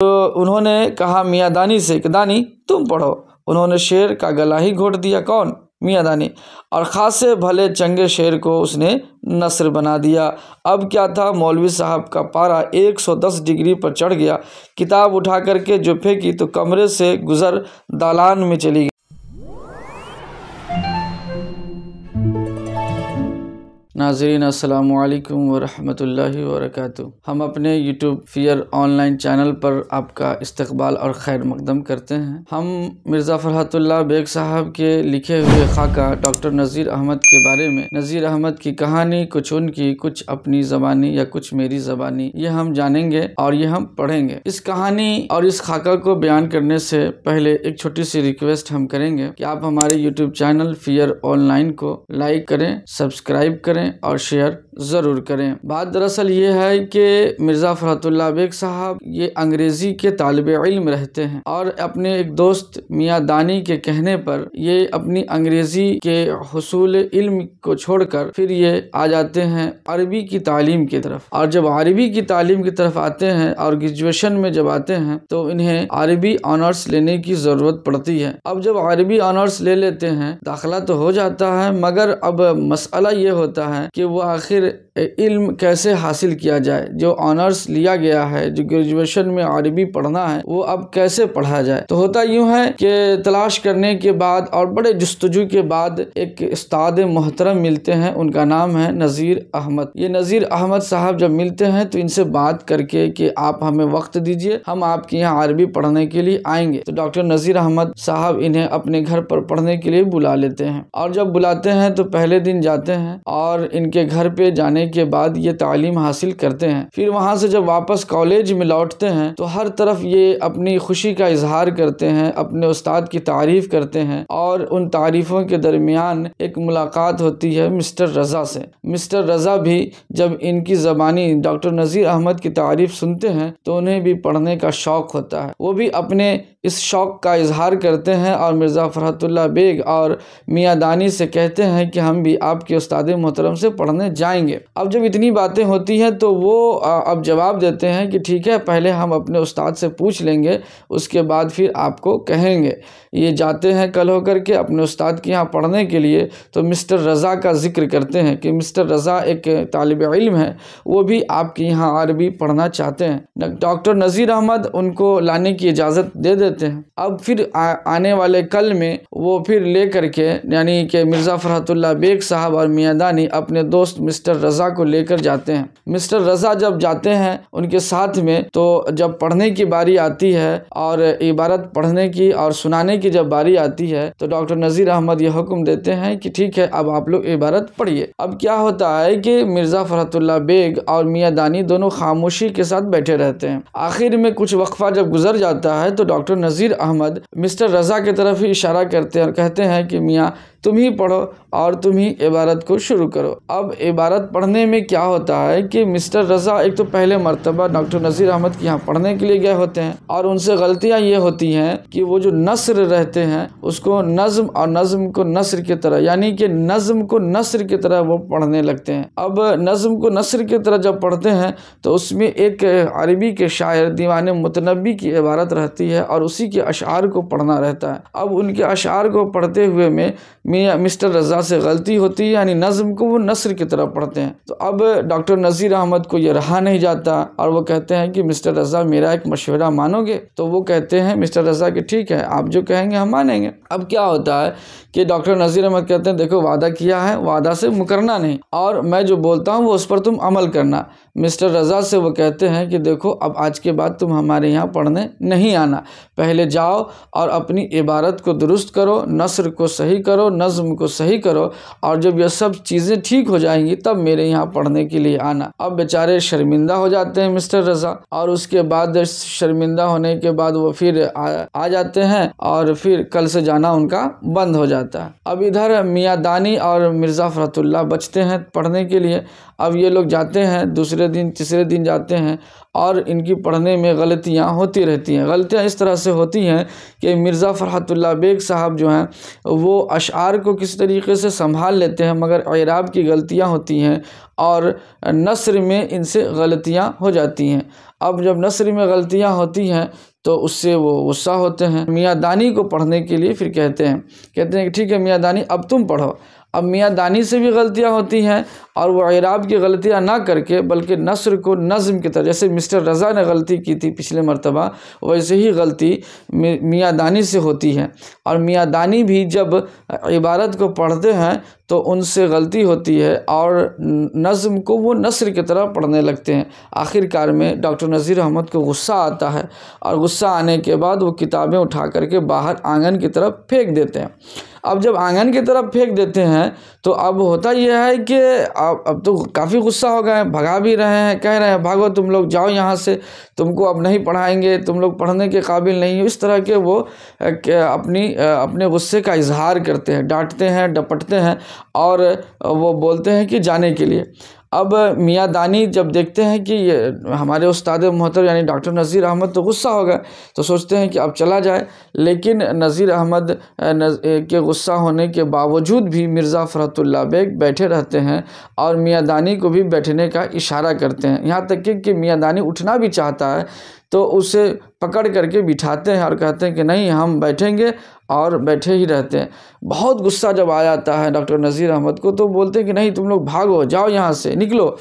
तो उन्होंने कहा मियाँ दानी से कि दानी तुम पढ़ो उन्होंने शेर का गला ही घोट दिया कौन मियाँ दानी और ख़ासे भले चंगे शेर को उसने नसर बना दिया अब क्या था मौलवी साहब का पारा 110 डिग्री पर चढ़ गया किताब उठा करके जो फेंकी तो कमरे से गुज़र दालान में चली गई नाजरीन अस्सलाम वालेकुम वरक हम अपने यूट्यूब फ़ियर ऑनलाइन चैनल पर आपका इस्तबाल और खैर मकदम करते हैं हम मिर्ज़ा फ़रहतुल्ला बेग साहब के लिखे हुए खाका डॉक्टर नज़ीर अहमद के बारे में नज़ीर अहमद की कहानी कुछ उनकी कुछ अपनी ज़बानी या कुछ मेरी ज़बानी ये हम जानेंगे और ये हम पढ़ेंगे इस कहानी और इस खाका को बयान करने से पहले एक छोटी सी रिक्वेस्ट हम करेंगे कि आप हमारे यूट्यूब चैनल फ़ियर ऑनलाइन को लाइक करें सब्सक्राइब करें करें और शेयर ज़रूर करें बात दरअसल ये है कि मिर्ज़ा फरहतुल्ला बेग साहब ये अंग्रेज़ी के तालब इल्म रहते हैं और अपने एक दोस्त मियाँ दानी के कहने पर ये अपनी अंग्रेज़ी के हसूल इल्म को छोड़कर फिर ये आ जाते हैं अरबी की तालीम की तरफ और जब अरबी की तालीम की तरफ आते हैं और ग्रेजुएशन में जब आते हैं तो इन्हें अरबी ऑनर्स लेने की ज़रूरत पड़ती है अब जब अरबी ऑनर्स ले लेते हैं दाखिला तो हो जाता है मगर अब मसला ये होता है है कि वह आखिर इल्म कैसे हासिल किया जाए जो ऑनर्स लिया गया है जो ग्रेजुएशन में अरबी पढ़ना है वो अब कैसे पढ़ा जाए तो होता यूँ है कि तलाश करने के बाद और बड़े जस्तजू के बाद एक उस्ताद मोहतरम मिलते हैं उनका नाम है नज़ीर अहमद ये नज़ीर अहमद साहब जब मिलते हैं तो इनसे बात करके कि आप हमें वक्त दीजिए हम आपके यहाँ अरबी पढ़ने के लिए आएंगे तो डॉक्टर नज़ीर अहमद साहब इन्हें अपने घर पर पढ़ने के लिए बुला लेते हैं और जब बुलाते हैं तो पहले दिन जाते हैं और इनके घर पे जाने के बाद ये तालीम हासिल करते हैं फिर वहाँ से जब वापस कॉलेज में लौटते हैं तो हर तरफ ये अपनी खुशी का इजहार करते हैं अपने उस्ताद की तारीफ़ करते हैं और उन तारीफ़ों के दरमियान एक मुलाकात होती है मिस्टर रज़ा से मिस्टर रज़ा भी जब इनकी ज़बानी डॉक्टर नज़ीर अहमद की तारीफ़ सुनते हैं तो उन्हें भी पढ़ने का शौक़ होता है वो भी अपने इस शौक़ का इजहार करते हैं और मिर्ज़ा फ़रहतुल्ला बेग और मियाँ दानी से कहते हैं कि हम भी आपके उस्ताद मोहतरम से पढ़ने जाएंगे अब जब इतनी बातें होती हैं तो वो अब जवाब देते हैं कि ठीक है पहले हम अपने उस्ताद से पूछ लेंगे उसके बाद फिर आपको कहेंगे ये जाते हैं कल होकर के अपने उस्ताद के यहाँ पढ़ने के लिए तो मिस्टर रज़ा का जिक्र करते हैं कि मिस्टर रज़ा एक तालब इल्म है वो भी आपके यहाँ अरबी पढ़ना चाहते हैं डॉक्टर नज़ीर अहमद उनको लाने की इजाज़त दे देते हैं अब फिर आ, आने वाले कल में वो फिर ले करके यानी कि मिर्ज़ा फ़रहतुल्ला बेग साहब और मियाँ दानी अब अपने दोस्त मिस्टर रज़ा को लेकर जाते हैं मिस्टर रज़ा जब जाते हैं उनके साथ में तो जब पढ़ने की बारी आती है और इबारत पढ़ने की और सुनाने की जब बारी आती है तो डॉक्टर नज़ीर अहमद यह हुक्म देते हैं कि ठीक है अब आप लोग इबारत पढ़िए अब क्या होता है कि मिर्ज़ा फरहतुल्ला बेग और मियाँ दानी दोनों खामोशी के साथ बैठे रहते हैं आखिर में कुछ वक्फा जब गुजर जाता है तो डॉक्टर नज़ीर अहमद मिस्टर रज़ा की तरफ ही इशारा करते हैं और कहते हैं कि मियाँ तुम ही पढ़ो और तुम ही इबारत को शुरू करो अब इबारत पढ़ने में क्या होता है कि मिस्टर रज़ा एक तो पहले मरतबा डॉक्टर नज़ीर अहमद के यहाँ पढ़ने के लिए गए होते हैं और उनसे गलतियाँ ये होती हैं कि वो जो नसर रहते हैं उसको नज़म और नज़म को नसर की तरह यानी कि नज़म को नसर की तरह वो पढ़ने लगते हैं अब नज़म को नसर की तरह जब पढ़ते हैं तो उसमें एक अरबी के शायर दीवान मतनबी की इबारत रहती है और उसी के अशार को पढ़ना रहता है अब उनके अशार को पढ़ते हुए में मियाँ मिस्टर रज़ा से गलती होती है यानी नज़म को वो नसर की तरफ पढ़ते हैं तो अब डॉक्टर नज़ीर अहमद को ये रहा नहीं जाता और वो कहते हैं कि मिस्टर रज़ा मेरा एक मशवरा मानोगे तो वो कहते हैं मिस्टर रज़ा कि ठीक है आप जो कहेंगे हम मानेंगे अब क्या होता है कि डॉक्टर नज़ीर अहमद कहते हैं देखो वादा किया है वादा से मुकरना नहीं और मैं जो बोलता हूँ वो उस पर तुम अमल करना मिस्टर रज़ा से वो कहते हैं कि देखो अब आज के बाद तुम हमारे यहाँ पढ़ने नहीं आना पहले जाओ और अपनी इबारत को दुरुस्त करो नसर को सही करो नज़म को सही करो और जब यह सब चीज़ें ठीक हो जाएंगी तब मेरे यहाँ पढ़ने के लिए आना अब बेचारे शर्मिंदा हो जाते हैं मिस्टर रज़ा और उसके बाद शर्मिंदा होने के बाद वो फिर आ, आ जाते हैं और फिर कल से जाना उनका बंद हो जाता है अब इधर मियाँ दानी और मिर्ज़ा फरतुल्ला बचते हैं पढ़ने के लिए अब ये लोग जाते हैं दूसरे दिन तीसरे दिन जाते हैं और इनकी पढ़ने में गलतियाँ होती रहती हैं गलतियाँ इस तरह से होती हैं कि मिर्ज़ा फ़रहतुल्ला बेग साहब जो हैं वो अशार इज़हार को किस तरीके से संभाल लेते हैं मगर अराब की गलतियाँ होती हैं और नसर में इनसे गलतियाँ हो जाती हैं अब जब नसर में गलतियाँ होती हैं तो उससे वो गुस्सा होते हैं मियाँ दानी को पढ़ने के लिए फिर कहते हैं कहते हैं कि ठीक है मियाँ दानी अब तुम पढ़ो अब मियाँ दानी से भी गलतियाँ होती हैं और वह इराब की गलतियाँ ना करके बल्कि नसर को नज़म की तरह जैसे मिस्टर रज़ा ने गलती की थी पिछले मरतबा वैसे ही गलती मियाँ दानी से होती है और मियाँ दानी भी जब इबारत को पढ़ते हैं तो उनसे गलती होती है और नज़म को वो नसर की तरह पढ़ने लगते हैं आखिरकार में डॉक्टर नज़ीर अहमद को गुस्सा आता है और गुस्सा आने के बाद वो किताबें उठा करके बाहर आंगन की तरफ फेंक देते हैं अब जब आंगन की तरफ फेंक देते हैं तो अब होता यह है कि आप अब तो काफ़ी गुस्सा हो गए हैं भगा भी रहे हैं कह रहे हैं भागो तुम लोग जाओ यहाँ से तुमको अब नहीं पढ़ाएंगे तुम लोग पढ़ने के काबिल नहीं हो इस तरह के वो अपनी अपने गुस्से का इजहार करते हैं डांटते हैं डपटते हैं और वो बोलते हैं कि जाने के लिए अब मियाँ दानी जब देखते हैं कि ये हमारे उस्ताद मोहतर यानी डॉक्टर नज़ीर अहमद तो गुस्सा हो गए तो सोचते हैं कि अब चला जाए लेकिन नज़ीर अहमद के गुस्सा होने के बावजूद भी मिर्ज़ा फ़रहतुल्ला बेग बैठे रहते हैं और मियाँ दानी को भी बैठने का इशारा करते हैं यहाँ तक कि मियाँ दानी उठना भी चाहता है तो उसे पकड़ करके बिठाते हैं और कहते हैं कि नहीं हम बैठेंगे और बैठे ही रहते हैं बहुत गुस्सा जब आ जाता है डॉक्टर नज़ीर अहमद को तो बोलते हैं कि नहीं तुम लोग भागो जाओ यहाँ से निकलो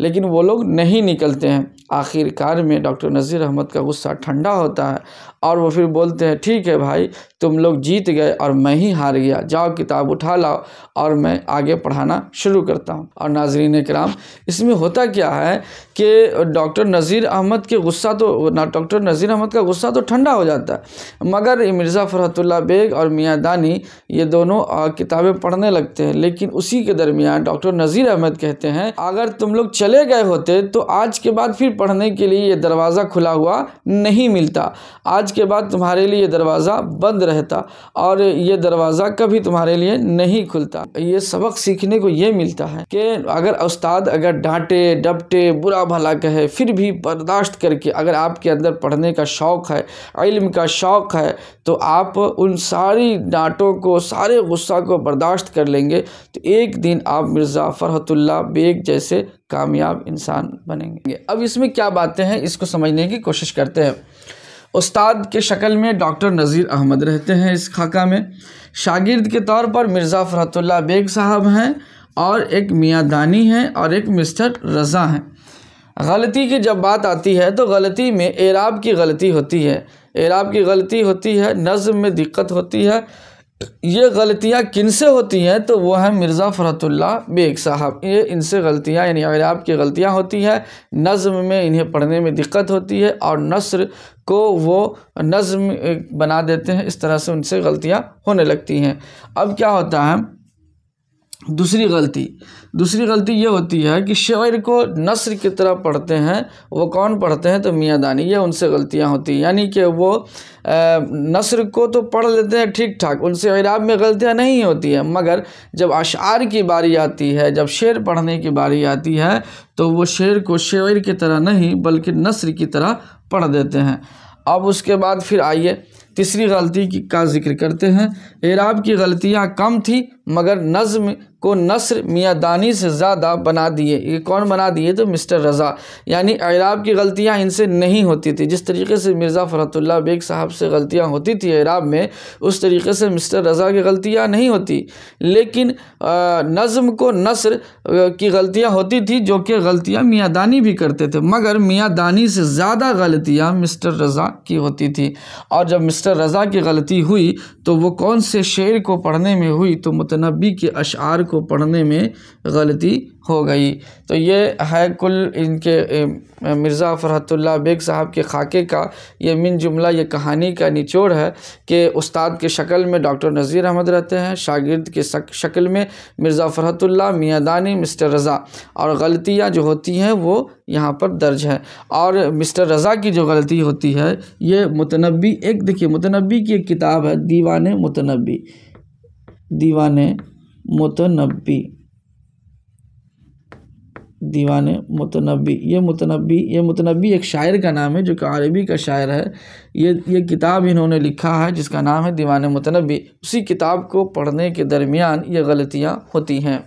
लेकिन वो लोग नहीं निकलते हैं आखिरकार में डॉक्टर नज़ीर अहमद का गुस्सा ठंडा होता है और वो फिर बोलते हैं ठीक है भाई तुम लोग जीत गए और मैं ही हार गया जाओ किताब उठा लाओ और मैं आगे पढ़ाना शुरू करता हूँ और नाजरीन कराम इसमें होता क्या है कि डॉक्टर नज़ीर अहमद के गुस्सा तो डॉक्टर नज़ीर अहमद का गुस्सा तो ठंडा हो जाता है मगर मिर्ज़ा फ़रहतुल्ला बेग और मियाँ दानी ये दोनों किताबें पढ़ने लगते हैं लेकिन उसी के दरमियान डॉक्टर नज़ीर अहमद कहते हैं अगर तुम लोग चले गए होते तो आज के बाद फिर पढ़ने के लिए ये दरवाज़ा खुला हुआ नहीं मिलता आज के बाद तुम्हारे लिए दरवाज़ा बंद रहता और ये दरवाज़ा कभी तुम्हारे लिए नहीं खुलता ये सबक सीखने को ये मिलता है कि अगर उस्ताद अगर डांटे डपटे बुरा भला कहे फिर भी बर्दाश्त करके अगर आपके अंदर पढ़ने का शौक़ है इल्म का शौक़ है तो आप उन सारी डांटों को सारे गुस्सा को बर्दाश्त कर लेंगे तो एक दिन आप मिर्ज़ा फ़रहतुल्ला बेग जैसे कामयाब इंसान बनेंगे अब इसमें क्या बातें हैं इसको समझने की कोशिश करते हैं उस्ताद के शक्ल में डॉक्टर नज़ीर अहमद रहते हैं इस खाका में शागिर्द के तौर पर मिर्ज़ा फ़रतुल्ला बेग साहब हैं और एक मियाँ दानी हैं और एक मिस्टर रज़ा हैं गलती की जब बात आती है तो गलती में एराब की गलती होती है एराब की गलती होती है नज़म में दिक्कत होती है ये गलतियाँ किन से होती हैं तो वो हैं मिर्ज़ा फ़रतुल्ला बेग साहब ये इनसे गलतियाँ यानी अराब की गलतियाँ होती हैं नज़म में इन्हें पढ़ने में दिक्कत होती है और नसर को वो नज़म बना देते हैं इस तरह से उनसे गलतियाँ होने लगती हैं अब क्या होता है दूसरी गलती दूसरी गलती ये होती है कि शायर को नसर की तरह पढ़ते हैं वो कौन पढ़ते हैं तो मियाँ दानी ये उनसे गलतियाँ होती हैं यानी कि वो नसर को तो पढ़ लेते हैं ठीक ठाक उनसे इराब में गलतियाँ नहीं होती हैं मगर जब अशार की बारी आती है जब शेर पढ़ने की बारी आती है तो वो शेर को शेर की तरह नहीं बल्कि नसर की तरह पढ़ देते हैं अब उसके बाद फिर आइए तीसरी गलती का जिक्र करते हैं एराब की गलतियाँ कम थी मगर नज़म को नसर मियादानी से ज़्यादा बना दिए ये कौन बना दिए तो मिस्टर रज़ा यानी अराब की गलतियाँ इनसे नहीं होती थी जिस तरीके से मिर्ज़ा फ़रतुल्ला बेग साहब से गलतियाँ होती थी अराब में उस तरीके से मिस्टर रज़ा की गलतियाँ नहीं होती लेकिन नज़म को नसर की गलतियाँ होती थी जो कि गलतियाँ मियादानी भी करते थे मगर मियादानी से ज़्यादा गलतियाँ मिस्टर रज़ा की होती थी और जब मिस्टर रज़ा की गलती हुई तो वो कौन से शेर को पढ़ने में हुई तो मतनबी के अशार को पढ़ने में गलती हो गई तो ये है कुल इनके मिर्ज़ा फ़रहतुल्ला बेग साहब के ख़ाके का ये मिन जुमला ये कहानी का निचोड़ है कि उस्ताद के शक्ल में डॉक्टर नज़ीर अहमद रहते हैं शागिर्द के शक्ल में मिर्ज़ा फ़रहतुल्ला मियादानी मिस्टर रज़ा और गलतियाँ जो होती हैं वो यहाँ पर दर्ज है और मिस्टर रज़ा की जो गलती होती है ये मुतनबी एक देखिए मुतनबी की एक किताब है दीवान मुतनबी दीवान मुतनबी दीवान मुतनबी ये मुतनबी ये मुतनबी एक शायर का नाम है जो कि अरबी का शायर है ये ये किताब इन्होंने लिखा है जिसका नाम है दीवान मुतनबी उसी किताब को पढ़ने के दरमियान ये गलतियाँ होती हैं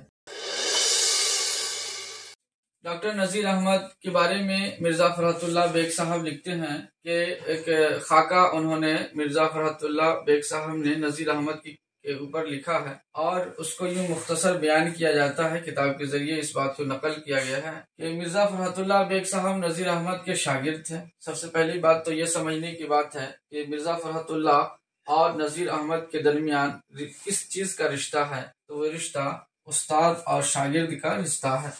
डॉक्टर नज़ीर अहमद के बारे में मिर्ज़ा फरहतुल्ला बेग साहब लिखते हैं कि एक खाका उन्होंने मिर्ज़ा फरहतुल्ला बेग साहब ने नज़ीर अहमद की के ऊपर लिखा है और उसको यूँ मुख्तसर बयान किया जाता है किताब के जरिए इस बात को नकल किया गया है कि मिर्जा फरहतुल्ला बेग साहब नजीर अहमद के शागिर्द थे सबसे पहली बात तो ये समझने की बात है कि मिर्जा फरहतुल्ला और नजीर अहमद के दरमियान किस चीज का रिश्ता है तो वो रिश्ता उस्ताद और शागिर्द का रिश्ता है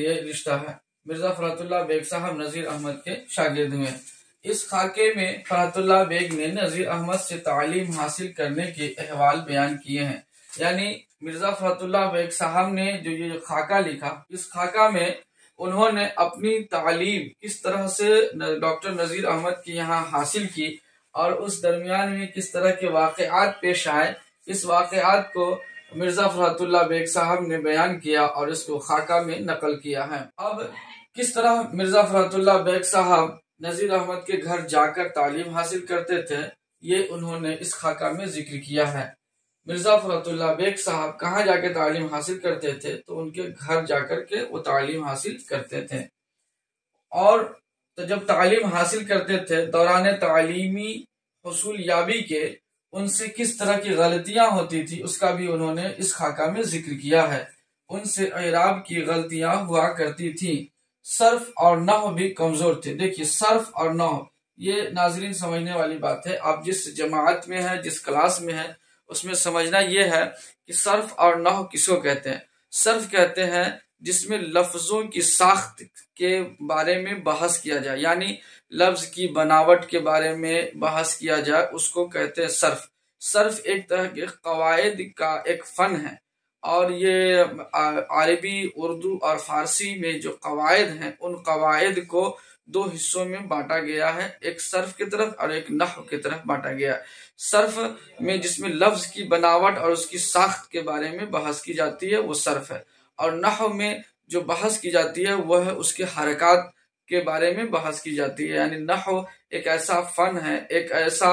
ये रिश्ता है मिर्जा फरहतुल्ला बेग साहब नजीर अहमद के शागिर्द हुए इस खाके में फरातुल्ला बेग ने नज़ीर अहमद से तालीम हासिल करने के अहवाल बयान किए हैं यानी मिर्ज़ा फरातुल्ला बेग साहब ने जो ये खाका लिखा इस खाका में उन्होंने अपनी तालीम किस तरह से डॉक्टर नज़ीर अहमद के यहाँ हासिल की और उस दरमियान में किस तरह के वाकत पेश आए इस वाक़ात को मिर्ज़ा फरातुल्ला बेग साहब ने बयान किया और इसको खाका में नकल किया है अब किस तरह मिर्ज़ा फरातुल्ला बेग साहब नज़ीर अहमद के घर जाकर तालीम हासिल करते थे ये उन्होंने इस खाका में जिक्र किया है मिर्जा फरतुल्ला बेग साहब कहाँ जाकर तालीम हासिल करते थे तो उनके घर जाकर के वो तालीम हासिल करते थे और तो जब तालीम हासिल करते थे दौरान तालीमी हसूल याबी के उनसे किस तरह की गलतियां होती थी उसका भी उन्होंने इस खाका में जिक्र किया है उनसे अराब की गलतियां हुआ करती थी सर्फ और नह भी कमजोर थे देखिए सर्फ और नह ये नाजरीन समझने वाली बात है आप जिस जमात में है जिस क्लास में है उसमें समझना यह है कि सर्फ और नह किसको कहते हैं सर्फ कहते हैं जिसमें लफ्जों की साख्त के बारे में बहस किया जाए यानी लफ्ज की बनावट के बारे में बहस किया जाए उसको कहते हैं सर्फ सर्फ एक तरह के कवायद का एक फन है और ये अरबी उर्दू और फारसी में जो कवायद हैं उन कवायद को दो हिस्सों में बांटा गया है एक सर्फ की तरफ और एक नह की तरफ बांटा गया है सर्फ में जिसमें लफ्ज की बनावट और उसकी साख्त के बारे में बहस की जाती है वो सर्फ है और नह में जो बहस की जाती है वह है उसके हरकत के बारे में बहस की जाती है यानी नह एक ऐसा फन है एक ऐसा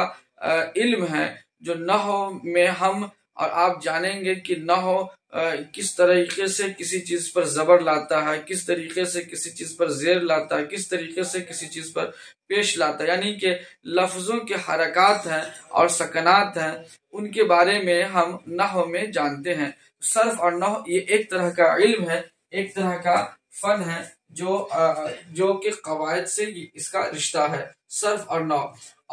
इल्म है जो नह में हम और आप जानेंगे कि नहो हो किस तरीके से किसी चीज पर जबर लाता है किस तरीके से किसी चीज पर जेर लाता है किस तरीके से किसी चीज पर पेश लाता है यानी कि लफ्जों के हरकत हैं और सकनात हैं उनके बारे में हम नहो में जानते हैं सर्फ और नह ये एक तरह का इल्म है एक तरह का फन है जो आ, जो कि कवायद से इसका रिश्ता है सर्फ और नौ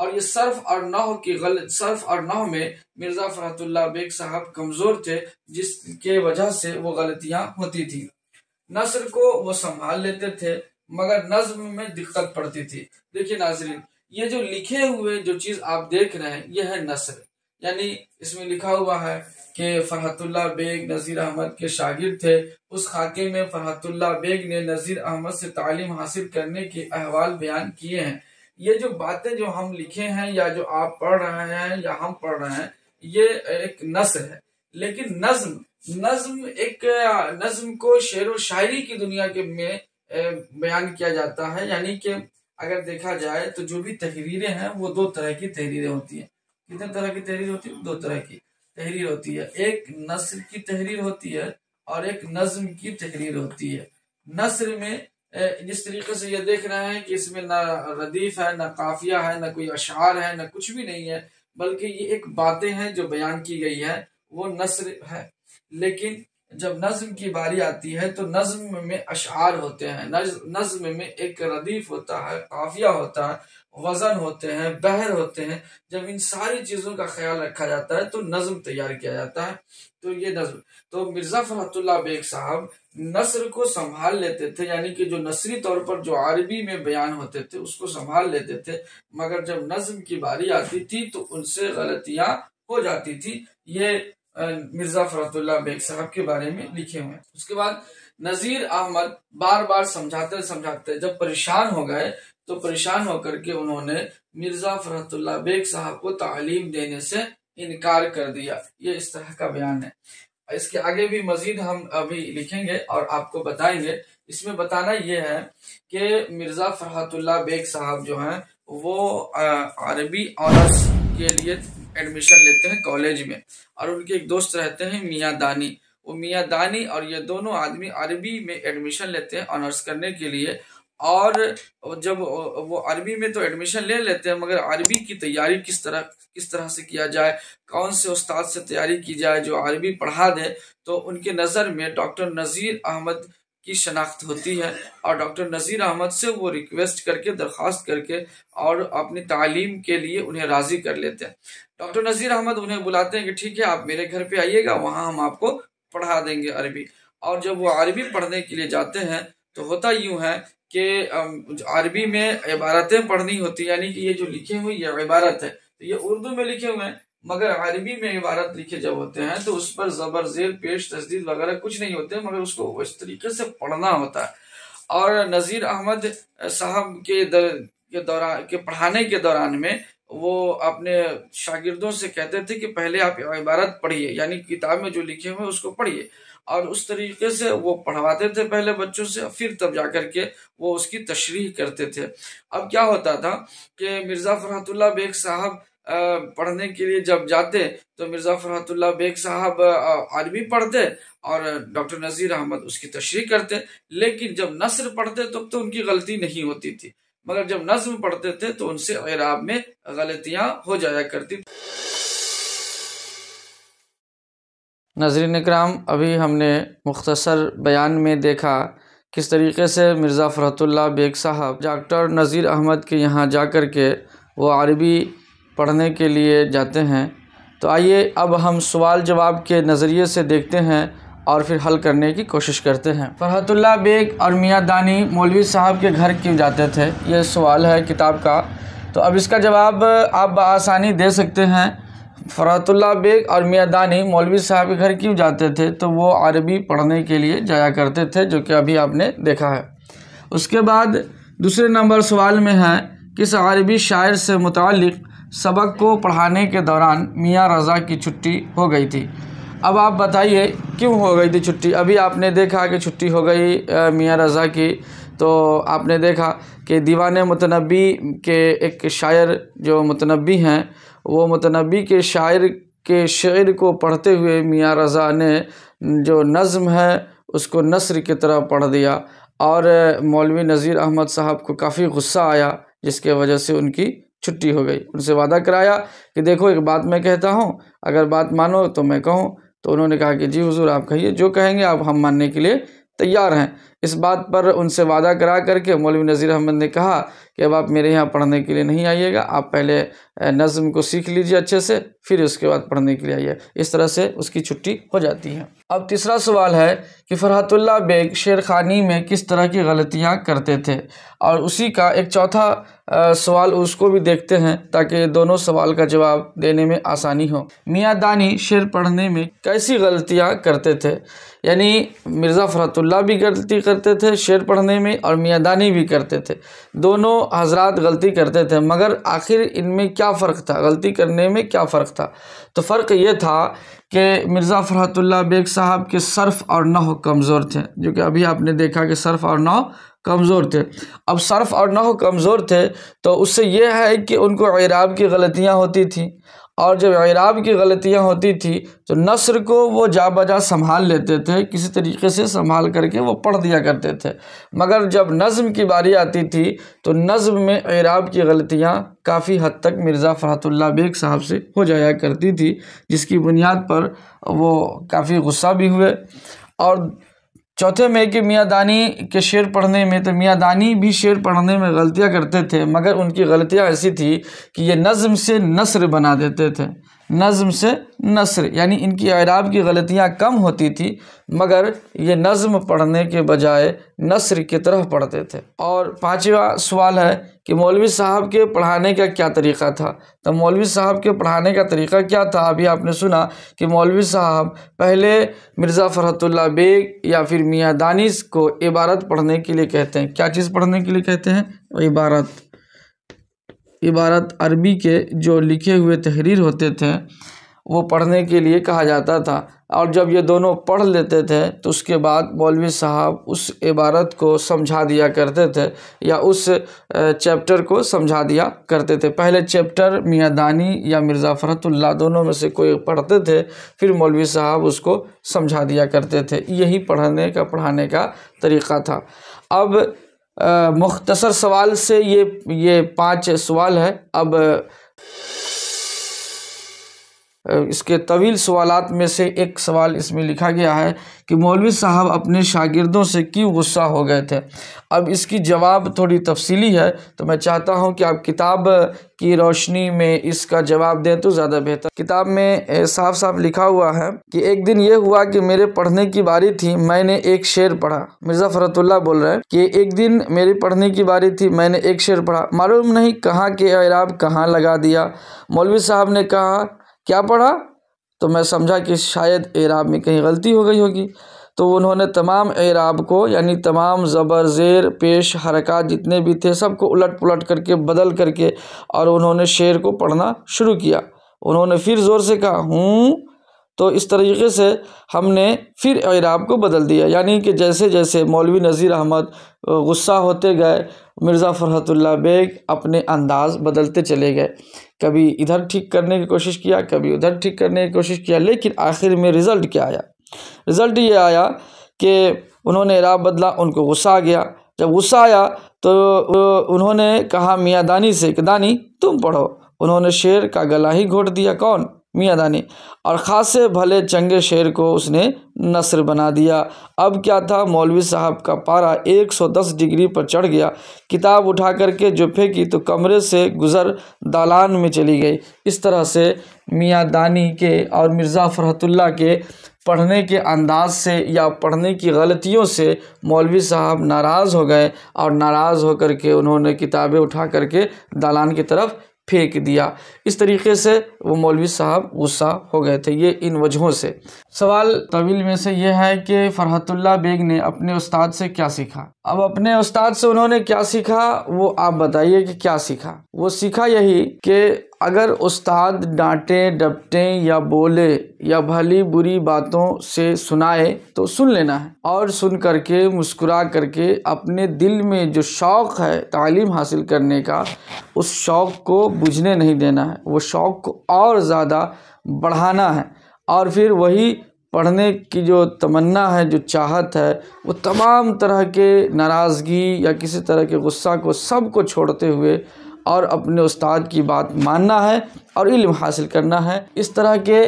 और ये सर्फ और नौ की गलत सर्फ और नौ में मिर्जा फरहतुल्ला बेग साहब कमजोर थे जिसके वजह से वो गलतियां होती थी नसर को वो संभाल लेते थे मगर नज्म में दिक्कत पड़ती थी देखिए नाजरीन ये जो लिखे हुए जो चीज आप देख रहे हैं यह है नसर यानी इसमें लिखा हुआ है कि फरहतुल्ला बेग नज़ीर अहमद के शागिर्द थे उस खाके में फरहतुल्ला बेग ने नज़ीर अहमद से तालीम हासिल करने के अहवाल बयान किए हैं ये जो बातें जो हम लिखे हैं या जो आप पढ़ रहे हैं या हम पढ़ रहे हैं ये एक नस्ल है लेकिन नज्म नज्म एक नज्म को शेर व शायरी की दुनिया के में बयान किया जाता है यानी कि अगर देखा जाए तो जो भी तहरीरें हैं वो दो तरह की तहरीरें होती हैं कितने तरह की तहरीर होती है दो तरह की तहरीर होती है एक नस्र की तहरीर होती है और एक नज्म की तहरीर होती है नस्र में जिस तरीके से ये देख रहे हैं कि इसमें ना रदीफ है ना काफिया है ना कोई अशार है ना कुछ भी नहीं है बल्कि ये एक बातें हैं जो बयान की गई है वो नस्र है लेकिन जब नज्म की बारी आती है तो नज्म में अशार होते हैं नज्म में एक रदीफ होता है काफिया होता है वजन होते हैं बहर होते हैं जब इन सारी चीज़ों का ख्याल रखा जाता है तो नज्म तैयार किया जाता है तो ये नज्म तो मिर्ज़ा फरहतुल्ला बेग साहब नसर को संभाल लेते थे यानी कि जो नसरी तौर पर जो अरबी में बयान होते थे उसको संभाल लेते थे मगर जब नज्म की बारी आती थी तो उनसे गलतियां हो जाती थी ये मिर्ज़ा फरहतुल्ला बेग साहब के बारे में लिखे हुए उसके बाद नज़ीर अहमद बार बार समझाते समझाते जब परेशान हो गए तो परेशान होकर के उन्होंने मिर्जा फरहतुल्ला बेग साहब को तालीम देने से इनकार कर दिया ये इस तरह का बयान है इसके आगे भी मजीद हम अभी लिखेंगे और आपको बताएंगे इसमें बताना यह है कि मिर्जा फरहतुल्ला बेग साहब जो हैं वो अरबी ऑनर्स के लिए एडमिशन लेते हैं कॉलेज में और उनके एक दोस्त रहते हैं मियाँ दानी वो मियाँ दानी और ये दोनों आदमी अरबी में एडमिशन लेते हैं ऑनर्स करने के लिए और जब वो अरबी में तो एडमिशन ले लेते हैं मगर अरबी की तैयारी किस तरह किस तरह से किया जाए कौन से उस्ताद से तैयारी की जाए जो अरबी पढ़ा दे तो उनके नज़र में डॉक्टर नज़ीर अहमद की शनाख्त होती है और डॉक्टर नज़ीर अहमद से वो रिक्वेस्ट करके दरख्वास्त करके और अपनी तालीम के लिए उन्हें राज़ी कर लेते हैं डॉक्टर नज़ीर अहमद उन्हें बुलाते हैं कि ठीक है आप मेरे घर पर आइएगा वहाँ हम आपको पढ़ा देंगे अरबी और जब वो अरबी पढ़ने के लिए जाते हैं तो होता यूँ है कि अरबी में इबारतें पढ़नी होती यानी कि ये जो लिखे हुए ये इबारत है तो ये उर्दू में लिखे हुए हैं मगर अरबी में इबारत लिखे जब होते हैं तो उस पर जबर जेर पेश तस्दीद वगैरह कुछ नहीं होते मगर उसको इस तरीके से पढ़ना होता है और नज़ीर अहमद साहब के दर, के दौरान के पढ़ाने के दौरान में वो अपने शागिर्दों से कहते थे कि पहले आप इबारत पढ़िए यानी किताब में जो लिखे हुए उसको पढ़िए और उस तरीके से वो पढ़वाते थे पहले बच्चों से फिर तब जा कर के वो उसकी तशरीह करते थे अब क्या होता था कि मिर्ज़ा फरहतुल्ला बेग साहब पढ़ने के लिए जब जाते तो मिर्ज़ा फरहतुल्ला बेग साहब अरबी पढ़ते और डॉक्टर नज़ीर अहमद उसकी तशरी करते लेकिन जब नसर पढ़ते तब तो, तो उनकी गलती नहीं होती थी मगर जब नज्म पढ़ते थे तो उनसे इराब में गलतियाँ हो जाया करती थी नजरिन कराम अभी हमने मुख्तसर बयान में देखा किस तरीके से मिर्ज़ा फ़रतुल्ला बेग साहब डॉक्टर नज़ीर अहमद के यहाँ जा कर के वो अरबी पढ़ने के लिए जाते हैं तो आइए अब हम सवाल जवाब के नज़रिए से देखते हैं और फिर हल करने की कोशिश करते हैं फ़रहतुल्ला बेग और मियाँ दानी मौलवी साहब के घर क्यों जाते थे ये सवाल है किताब का तो अब इसका जवाब आप आसानी दे सकते हैं फ़रातुल्ला बेग और मियाँ दानी मौलवी साहब के घर क्यों जाते थे तो वो अरबी पढ़ने के लिए जाया करते थे जो कि अभी आपने देखा है उसके बाद दूसरे नंबर सवाल में है किस अरबी शायर से मुतल सबक को पढ़ाने के दौरान मियाँ रज़ा की छुट्टी हो गई थी अब आप बताइए क्यों हो गई थी छुट्टी अभी आपने देखा कि छुट्टी हो गई मियाँ रज़ा की तो आपने देखा कि दीवान मतनबी के एक शायर जो मतनबी हैं वो मतनबी के शायर के शेर को पढ़ते हुए मियाँ रज़ा ने जो नज़म है उसको नसर की तरह पढ़ दिया और मौलवी नज़ीर अहमद साहब को काफ़ी गुस्सा आया जिसके वजह से उनकी छुट्टी हो गई उनसे वादा कराया कि देखो एक बात मैं कहता हूँ अगर बात मानो तो मैं कहूँ तो उन्होंने कहा कि जी हुजूर आप कहिए जो कहेंगे आप हम मानने के लिए तैयार हैं इस बात पर उनसे वादा करा करके मौलवी नज़ीर अहमद ने कहा कि अब आप मेरे यहाँ पढ़ने के लिए नहीं आइएगा आप पहले नज़म को सीख लीजिए अच्छे से फिर उसके बाद पढ़ने के लिए आइए इस तरह से उसकी छुट्टी हो जाती है अब तीसरा सवाल है कि फ़रहतुल्ला बेग शेर खानी में किस तरह की गलतियाँ करते थे और उसी का एक चौथा सवाल उसको भी देखते हैं ताकि दोनों सवाल का जवाब देने में आसानी हो मियाँ दानी शेर पढ़ने में कैसी गलतियाँ करते थे यानी मिर्ज़ा फ़रहतुल्ला भी गलती कर करते थे शेर पढ़ने में और मियादानी भी करते थे दोनों हजरत गलती करते थे मगर आखिर इनमें क्या फ़र्क था गलती करने में क्या फ़र्क था तो फ़र्क ये था कि मिर्ज़ा फ़रहतुल्ला बेग साहब के सर्फ़ और नह कमज़ोर थे जो कि अभी आपने देखा कि सर्फ़ और नह कमज़ोर थे अब सर्फ़ और नह कमज़ोर थे तो उससे यह है कि उनको इराब की गलतियाँ होती थी और जब इराब की गलतियाँ होती थी तो नसर को वो जा बजा संभाल लेते थे किसी तरीके से संभाल करके वो पढ़ दिया करते थे मगर जब नज़म की बारी आती थी तो नज़म में इराब की गलतियाँ काफ़ी हद तक मिर्ज़ा फ़रहतुल्ला बेग साहब से हो जाया करती थी जिसकी बुनियाद पर वो काफ़ी गुस्सा भी हुए और चौथे में कि दानी के शेर पढ़ने में तो दानी भी शेर पढ़ने में गलतियाँ करते थे मगर उनकी गलतियाँ ऐसी थी कि ये नज़म से नसर बना देते थे नज़म से नसर यानी इनकी अराब की गलतियाँ कम होती थी मगर ये नज़म पढ़ने के बजाय नसर की तरह पढ़ते थे और पाँचवा सवाल है कि मौलवी साहब के पढ़ाने का क्या तरीका था तो मौलवी साहब के पढ़ाने का तरीका क्या था अभी आपने सुना कि मौलवी साहब पहले मिर्ज़ा फ़रहतुल्ला बेग या फिर मियाँ दानिश को इबारत पढ़ने के लिए कहते हैं क्या चीज़ पढ़ने के लिए कहते हैं इबारत इबारत अरबी के जो लिखे हुए तहरीर होते थे वो पढ़ने के लिए कहा जाता था और जब ये दोनों पढ़ लेते थे तो उसके बाद मौलवी साहब उस इबारत को समझा दिया करते थे या उस चैप्टर को समझा दिया करते थे पहले चैप्टर मियाँ दानी या मिर्ज़ा फ़रतुल्ला दोनों में से कोई पढ़ते थे फिर मौलवी साहब उसको समझा दिया करते थे यही पढ़ने का पढ़ाने का तरीक़ा था अब मुख्तसर सवाल से ये ये पांच सवाल है अब इसके तवील सवालात में से एक सवाल इसमें लिखा गया है कि मौलवी साहब अपने शागिर्दों से क्यों गुस्सा हो गए थे अब इसकी जवाब थोड़ी तफसीली है तो मैं चाहता हूं कि आप किताब की रोशनी में इसका जवाब दें तो ज़्यादा बेहतर किताब में साफ साफ लिखा हुआ है कि एक दिन ये हुआ कि मेरे पढ़ने की बारी थी मैंने एक शेर पढ़ा मिर्ज़ा फरतुल्ला बोल रहे हैं कि एक दिन मेरी पढ़ने की बारी थी मैंने एक शेर पढ़ा मालूम नहीं कहाँ के अराब कहाँ लगा दिया मौलवी साहब ने कहा क्या पढ़ा तो मैं समझा कि शायद एराब में कहीं गलती हो गई होगी तो उन्होंने तमाम एराब को यानी तमाम ज़बर ज़ेर पेश हरकत जितने भी थे सबको उलट पुलट करके बदल करके और उन्होंने शेर को पढ़ना शुरू किया उन्होंने फिर ज़ोर से कहा हूँ तो इस तरीक़े से हमने फिर इराब को बदल दिया यानी कि जैसे जैसे मौलवी नज़ीर अहमद गुस्सा होते गए मिर्ज़ा फ़रहतुल्ला बेग अपने अंदाज़ बदलते चले गए कभी इधर ठीक करने की कोशिश किया कभी उधर ठीक करने की कोशिश किया लेकिन आखिर में रिज़ल्ट क्या आया रिज़ल्ट ये आया कि उन्होंने इराब बदला उनको गुस्सा आ गया जब गुस्सा आया तो उन्होंने कहा मियाँ दानी से कि दानी तुम पढ़ो उन्होंने शेर का गला ही घोट दिया कौन मियाँ दानी और से भले चंगे शेर को उसने नसर बना दिया अब क्या था मौलवी साहब का पारा 110 डिग्री पर चढ़ गया किताब उठा कर के जो फेंकी तो कमरे से गुज़र दालान में चली गई इस तरह से मियाँ दानी के और मिर्ज़ा फ़रहतुल्ला के पढ़ने के अंदाज से या पढ़ने की गलतियों से मौलवी साहब नाराज़ हो गए और नाराज़ होकर के उन्होंने किताबें उठा करके दालान की तरफ फेंक दिया इस तरीके से वो मौलवी साहब गुस्सा हो गए थे ये इन वजहों से सवाल तवील में से ये है कि फ़रहतुल्ला बेग ने अपने उस्ताद से क्या सीखा अब अपने उस्ताद से उन्होंने क्या सीखा वो आप बताइए कि क्या सीखा वो सीखा यही कि अगर उस्ताद डांटें डपटें या बोले या भली बुरी बातों से सुनाए तो सुन लेना है और सुन करके मुस्कुरा करके अपने दिल में जो शौक़ है तालीम हासिल करने का उस शौक़ को बुझने नहीं देना है वो शौक़ को और ज़्यादा बढ़ाना है और फिर वही पढ़ने की जो तमन्ना है जो चाहत है वो तमाम तरह के नाराज़गी या किसी तरह के गुस्सा को सब को छोड़ते हुए और अपने उस्ताद की बात मानना है और इल्म हासिल करना है इस तरह के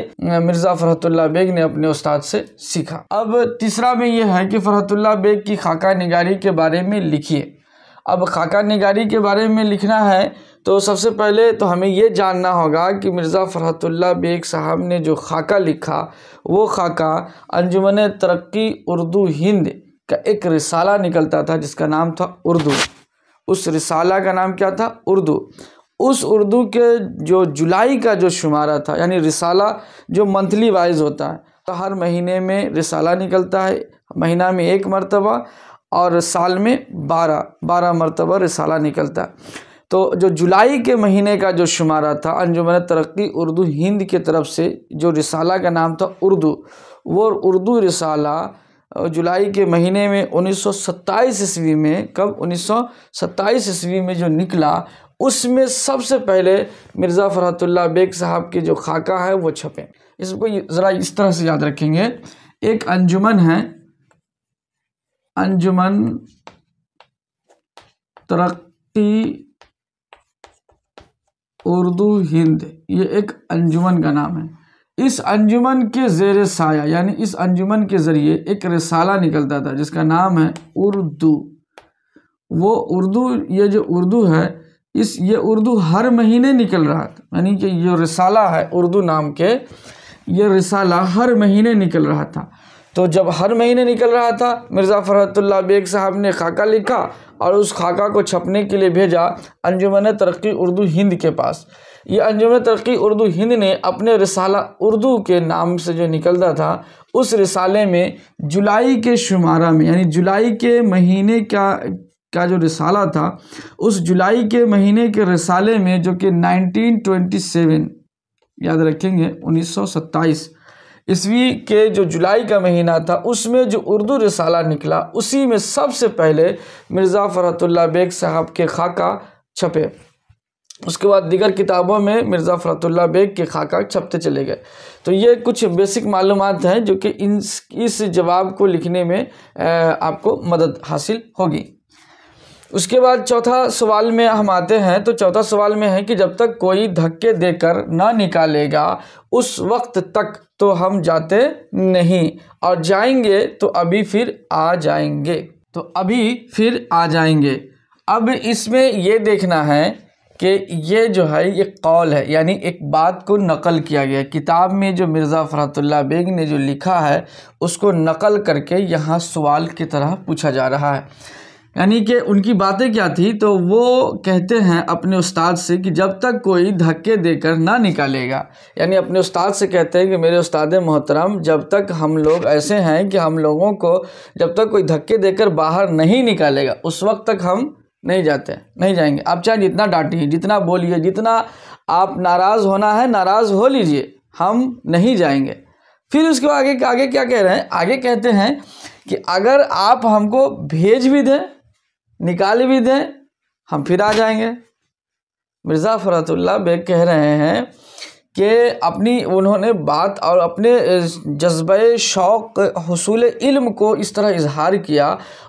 मिर्ज़ा फ़रहतुल्ला बेग ने अपने उस्ताद से सीखा अब तीसरा में यह है कि फ़रहतुल्ला बेग की खाका निगारी के बारे में लिखिए अब खाका निगारी के बारे में लिखना है तो सबसे पहले तो हमें ये जानना होगा कि मिर्ज़ा फ़रहतुल्ला बेग साहब ने जो खाका लिखा वो खाका अंजुमन तरक्की उर्दू हिंद का एक रिसाला निकलता था जिसका नाम था उर्दू उस रिसाला का नाम क्या था उर्दू उस उर्दू के जो जुलाई का जो शुमारा था यानी रिसाला जो मंथली वाइज होता है तो हर महीने में रिसाला निकलता है महीना में एक मरतबा और साल में बारह बारह मरतबा रिसाला निकलता है तो जो जुलाई के महीने का जो शुमारा था अंजुमन तरक्की उर्दू हिंद की तरफ से जो रिसाला का नाम था उर्दू वो उर्दू रिसाला जुलाई के महीने में 1927 ईस्वी में कब 1927 ईस्वी में जो निकला उसमें सबसे पहले मिर्ज़ा फ़रहतुल्ला बेग साहब के जो खाका है वो छपे इसको ज़रा इस तरह से याद रखेंगे एक अंजुमन है अंजुमन तरक्की उर्दू हिंद ये एक अंजुमन का नाम है इस अंजुमन के जेर साया यानी इस अंजुमन के ज़रिए एक रसाला निकलता था जिसका नाम है उर्दू वो उर्दू ये जो उर्दू है इस ये उर्दू हर महीने निकल रहा था यानी कि ये रसाला है उर्दू नाम के ये रसाला हर महीने निकल रहा था तो जब हर महीने निकल रहा था मिर्ज़ा फरहतुल्ला बेग साहब ने खाका लिखा और उस खाका को छपने के लिए भेजा अंजुमन तरक्की उर्दू हिंद के पास ये अंजुमन तरक्की उर्दू हिंद ने अपने रसाला उर्दू के नाम से जो निकलता था उस रिसाले में जुलाई के शुमारा में यानी जुलाई के महीने का का जो रिसाला था उस जुलाई के महीने के रिसाले में जो कि 1927 याद रखेंगे 1927 ईस्वी के जो जुलाई का महीना था उसमें जो उर्दू रसाला निकला उसी में सबसे पहले मिर्ज़ा फ़रहतुल्ला बेग साहब के खाका छपे उसके बाद दिगर किताबों में मिर्ज़ा फ़रतुल्ला बेग के खाका छपते चले गए तो ये कुछ बेसिक मालूम हैं जो कि इन इस जवाब को लिखने में आपको मदद हासिल होगी उसके बाद चौथा सवाल में हम आते हैं तो चौथा सवाल में है कि जब तक कोई धक्के देकर ना निकालेगा उस वक्त तक तो हम जाते नहीं और जाएंगे तो अभी फिर आ जाएंगे तो अभी फिर आ जाएंगे अब इसमें यह देखना है कि ये जो है ये कौल है यानी एक बात को नकल किया गया किताब में जो मिर्ज़ा फ़रातुल्ला बेग ने जो लिखा है उसको नकल करके यहाँ सवाल की तरह पूछा जा रहा है यानी कि उनकी बातें क्या थी तो वो कहते हैं अपने उस्ताद से कि जब तक कोई धक्के देकर ना निकालेगा यानी अपने उस्ताद से कहते हैं कि मेरे उस्ताद मोहतरम जब तक हम लोग ऐसे हैं कि हम लोगों को जब तक कोई धक्के देकर बाहर नहीं निकालेगा उस वक्त तक हम नहीं जाते नहीं जाएंगे आप चाहे जितना डांटिए जितना बोलिए जितना आप नाराज़ होना है नाराज़ हो लीजिए हम नहीं जाएंगे फिर उसके आगे आगे क्या कह रहे हैं आगे कहते हैं कि अगर आप हमको भेज भी दें निकाल भी दें हम फिर आ जाएंगे मिर्ज़ा फ़रतुल्ला बेग कह रहे हैं कि अपनी उन्होंने बात और अपने जज्ब शौक़ हसूल इल्म को इस तरह इजहार किया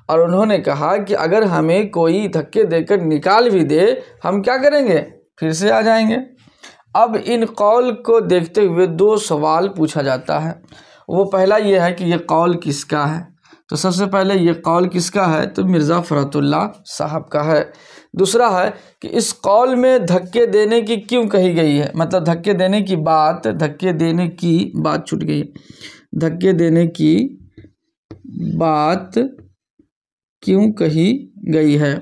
और उन्होंने कहा कि अगर हमें कोई धक्के देकर निकाल भी दे हम क्या करेंगे फिर से आ जाएंगे अब इन कौल को देखते हुए दो सवाल पूछा जाता है वो पहला ये है कि ये कौल किसका है तो सबसे पहले ये कौल किसका है तो मिर्ज़ा फ़रतुल्ला साहब का है दूसरा है कि इस कौल में धक्के देने की क्यों कही गई है मतलब धक्के देने की बात धक्के देने की बात छूट गई धक्के देने की बात क्यों कही गई है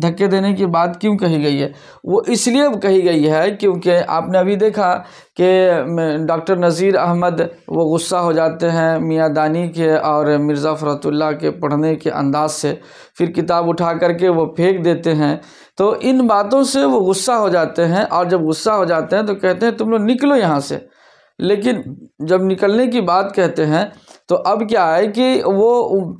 धक्के देने की बात क्यों कही गई है वो इसलिए कही गई है क्योंकि आपने अभी देखा कि डॉक्टर नज़ीर अहमद वो गुस्सा हो जाते हैं मियाँ दानी के और मिर्ज़ा फ़रतुल्ला के पढ़ने के अंदाज से फिर किताब उठा करके वो फेंक देते हैं तो इन बातों से वो गुस्सा हो जाते हैं और जब गुस्सा हो जाते हैं तो कहते हैं तुम लोग निकलो यहाँ से लेकिन जब निकलने की बात कहते हैं तो अब क्या है कि वो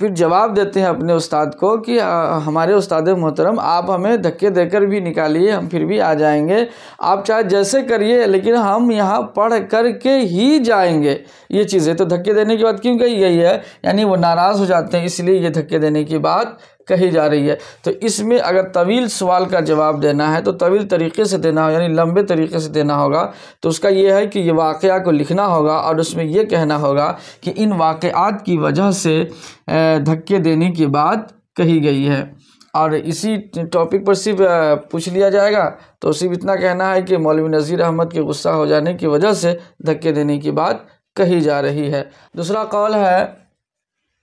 फिर जवाब देते हैं अपने उस्ताद को कि हमारे उस्ताद मोहतरम आप हमें धक्के देकर भी निकालिए हम फिर भी आ जाएंगे आप चाहे जैसे करिए लेकिन हम यहाँ पढ़ कर के ही जाएंगे ये चीज़ें तो धक्के देने की बात क्यों कही गई है यानी वो नाराज़ हो जाते हैं इसलिए ये धक्के देने की बात कही जा रही है तो इसमें अगर तवील सवाल का जवाब देना है तो तवील तरीके से देना हो यानी लंबे तरीके से देना होगा तो उसका यह है कि ये वाक़ को लिखना होगा और उसमें यह कहना होगा कि इन वाक़ात की वजह से धक्के देने की बात कही गई है और इसी टॉपिक पर सिर्फ पूछ लिया जाएगा तो सिर्फ इतना कहना है कि मौलवी नज़ीर अहमद के गुस्सा हो जाने की वजह से धक्के देने की बात कही जा रही है दूसरा कौल है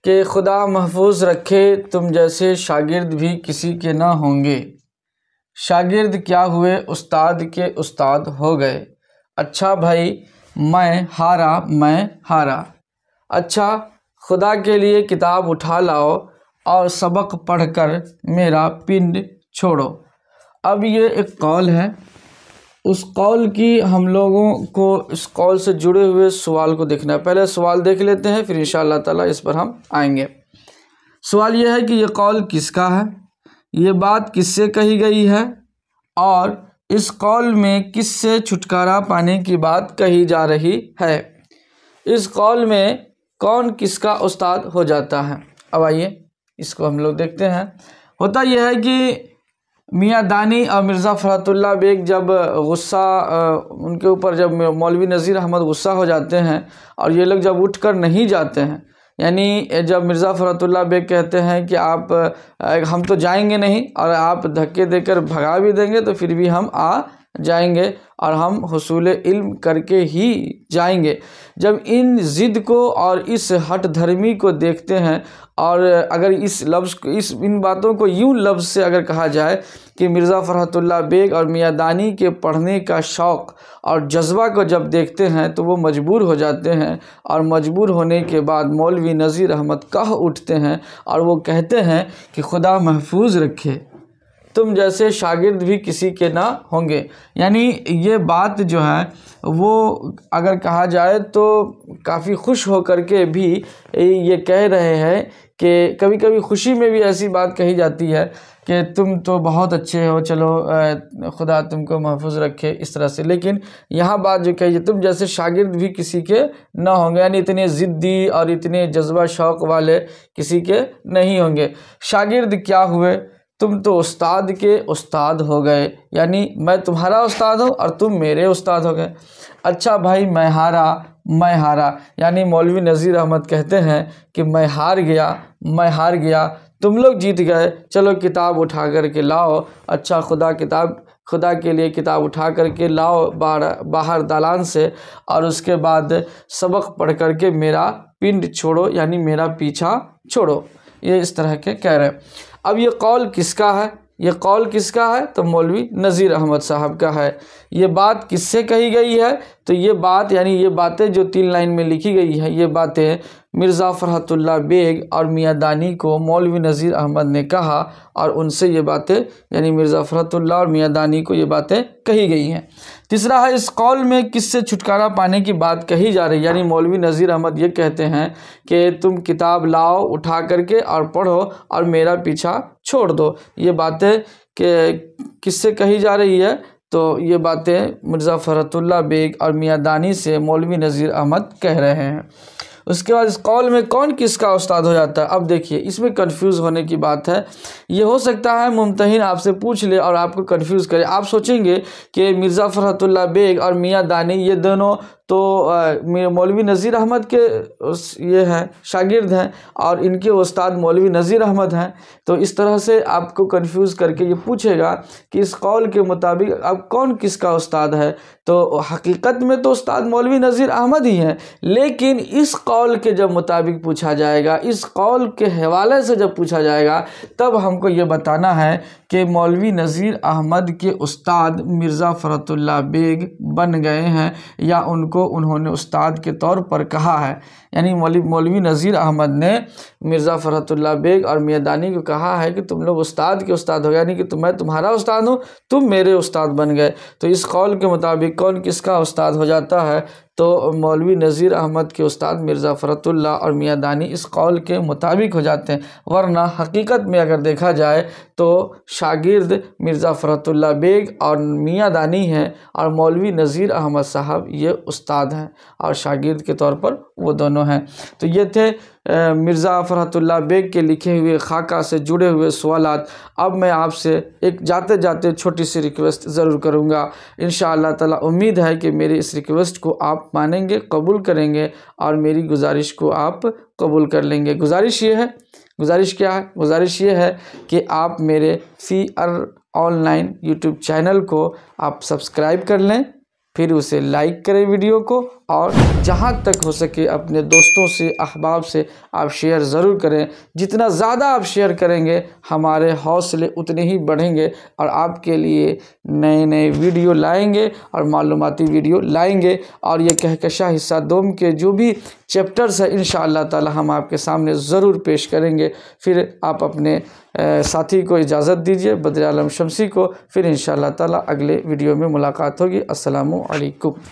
कि खुदा महफूज रखे तुम जैसे शागिर्द भी किसी के ना होंगे शागिर्द क्या हुए उस्ताद के उस्ताद हो गए अच्छा भाई मैं हारा मैं हारा अच्छा खुदा के लिए किताब उठा लाओ और सबक पढ़कर मेरा पिंड छोड़ो अब ये एक कॉल है उस कॉल की हम लोगों को इस कॉल से जुड़े हुए सवाल को देखना है पहले सवाल देख लेते हैं फिर इन ताला इस पर हम आएंगे सवाल यह है कि यह कॉल किसका है ये बात किससे कही गई है और इस कॉल में किससे छुटकारा पाने की बात कही जा रही है इस कॉल में कौन किसका उस्ताद हो जाता है अब आइए इसको हम लोग देखते हैं होता यह है कि मियाँ दानी और मिर्ज़ा फ़रहतुल्ला बेग जब गुस्सा उनके ऊपर जब मौलवी नज़ीर अहमद गुस्सा हो जाते हैं और ये लोग जब उठ कर नहीं जाते हैं यानी जब मिर्ज़ा फ़रहतुल्ला बेग कहते हैं कि आप हम तो जाएंगे नहीं और आप धक्के देकर भगा भी देंगे तो फिर भी हम आ जाएंगे और हम हसूल इल्म करके ही जाएंगे जब इन ज़िद को और इस हट धर्मी को देखते हैं और अगर इस लफ्ज़ इस इन बातों को यूँ लफ्ज़ से अगर कहा जाए कि मिर्ज़ा फ़रहतुल्ला बेग और मियाँदानी के पढ़ने का शौक़ और जज्बा को जब देखते हैं तो वो मजबूर हो जाते हैं और मजबूर होने के बाद मौलवी नज़ीर अहमद कह उठते हैं और वो कहते हैं कि खुदा महफूज रखे तुम जैसे शागिर्द भी किसी के ना होंगे यानी ये बात जो है वो अगर कहा जाए तो काफ़ी खुश होकर के भी ये कह रहे हैं कि कभी कभी खुशी में भी ऐसी बात कही जाती है कि तुम तो बहुत अच्छे हो चलो खुदा तुमको महफूज रखे इस तरह से लेकिन यहाँ बात जो कही तुम जैसे शागिर्द भी किसी के ना होंगे यानी इतने ज़िद्दी और इतने जज्बा शौक़ वाले किसी के नहीं होंगे शागिर्द क्या हुए तुम तो उस्ताद के उस्ताद हो गए यानी मैं तुम्हारा उस्ताद हूँ और तुम मेरे उस्ताद हो गए अच्छा भाई मैं हारा मैं हारा यानी मौलवी नज़ीर अहमद कहते हैं कि मैं हार गया मैं हार गया तुम लोग जीत गए चलो किताब उठा कर के लाओ अच्छा खुदा किताब खुदा के लिए किताब उठा कर के लाओ बाहर बाहर दालान से और उसके बाद सबक पढ़ कर के मेरा पिंड छोड़ो यानी मेरा पीछा छोड़ो ये इस तरह के कह रहे हैं अब ये कौल किसका है ये कौल किसका है तो मौलवी नज़ीर अहमद साहब का है ये बात किससे कही गई है तो ये बात यानी ये बातें जो तीन लाइन में लिखी गई हैं ये बातें मिर्ज़ा फ़रहतुल्ला बेग और मियाँ दानी को मौलवी नज़ीर अहमद ने कहा और उनसे ये बातें यानी मिर्ज़ा फ़रहतुल्ला और मियाँ दानी को ये बातें कही गई हैं तीसरा है इस कॉल में किससे छुटकारा पाने की बात कही जा रही है यानी मौलवी नज़ीर अहमद ये कहते हैं कि तुम किताब लाओ उठा करके और पढ़ो और मेरा पीछा छोड़ दो ये बातें कि किससे कही जा रही है तो ये बातें मिर्ज़ा फ़रतुल्ला बेग और मियाँ दानी से मौलवी नज़ीर अहमद कह रहे हैं उसके बाद इस कौल में कौन किसका उस्ताद हो जाता है अब देखिए इसमें कन्फ्यूज़ होने की बात है ये हो सकता है मुमतहिन आपसे पूछ ले और आपको कन्फ्यूज़ करे आप सोचेंगे कि मिर्ज़ा फ़रहतुल्ला बेग और मियाँ दानी ये दोनों तो मौलवी नज़ीर अहमद के ये हैं शागिर्द हैं और इनके उस्ताद मौलवी नज़ीर अहमद हैं तो इस तरह से आपको कंफ्यूज करके ये पूछेगा कि इस कौल के मुताबिक अब कौन किसका उस्ताद है तो हकीकत में तो उस्ताद मौलवी नज़ीर अहमद ही हैं लेकिन इस कौल के जब मुताबिक पूछा जाएगा इस कौल के हवाले से जब पूछा जाएगा तब हमको ये बताना है कि मौलवी नज़ीर अहमद के उस्ताद मिर्ज़ा फ़रतुल्ला बेग बन गए हैं या उनको को उन्होंने उस्ताद के तौर पर कहा है यानी मौलवी नज़ीर अहमद ने मिर्ज़ा फ़रहतुल्ला बेग और मियादानी को कहा है कि तुम लोग उस्ताद के उस्ताद हो यानी कि तुम तो मैं तुम्हारा उस्ताद हूँ तुम मेरे उस्ताद बन गए तो इस कौल के मुताबिक कौन किसका उस्ताद हो जाता है तो मौलवी नज़ीर अहमद के उस्ताद मिर्ज़ा फ़रतुल्ला और मियाँ दानी इस कौल के मुताबिक हो जाते हैं वरना हकीकत में अगर देखा जाए तो शागिर्द मिर्ज़ा फ़रतुल्ला बेग और मियाँ दानी हैं और मौलवी नज़ीर अहमद साहब ये उस्ताद हैं और शागिर्द के तौर पर वो दोनों हैं तो ये थे मिर्ज़ा फ़रहतुल्ला बेग के लिखे हुए खाका से जुड़े हुए सवाल अब मैं आपसे एक जाते जाते छोटी सी रिक्वेस्ट ज़रूर करूँगा इन ताला उम्मीद है कि मेरी इस रिक्वेस्ट को आप मानेंगे कबूल करेंगे और मेरी गुजारिश को आप कबूल कर लेंगे गुजारिश ये है गुजारिश क्या है गुजारिश ये है कि आप मेरे fear online YouTube channel को आप सब्सक्राइब कर लें फिर उसे लाइक करें वीडियो को और जहाँ तक हो सके अपने दोस्तों से अहबाब से आप शेयर ज़रूर करें जितना ज़्यादा आप शेयर करेंगे हमारे हौसले उतने ही बढ़ेंगे और आपके लिए नए नए वीडियो लाएंगे और मालूमती वीडियो लाएंगे और ये कहकशा हिस्सा दोम के जो भी चैप्टर्स हैं इन ताला हम आपके सामने ज़रूर पेश करेंगे फिर आप अपने साथी को इजाज़त दीजिए बद्र आलम शमसी को फिर इन ताला अगले वीडियो में मुलाकात होगी असलकुम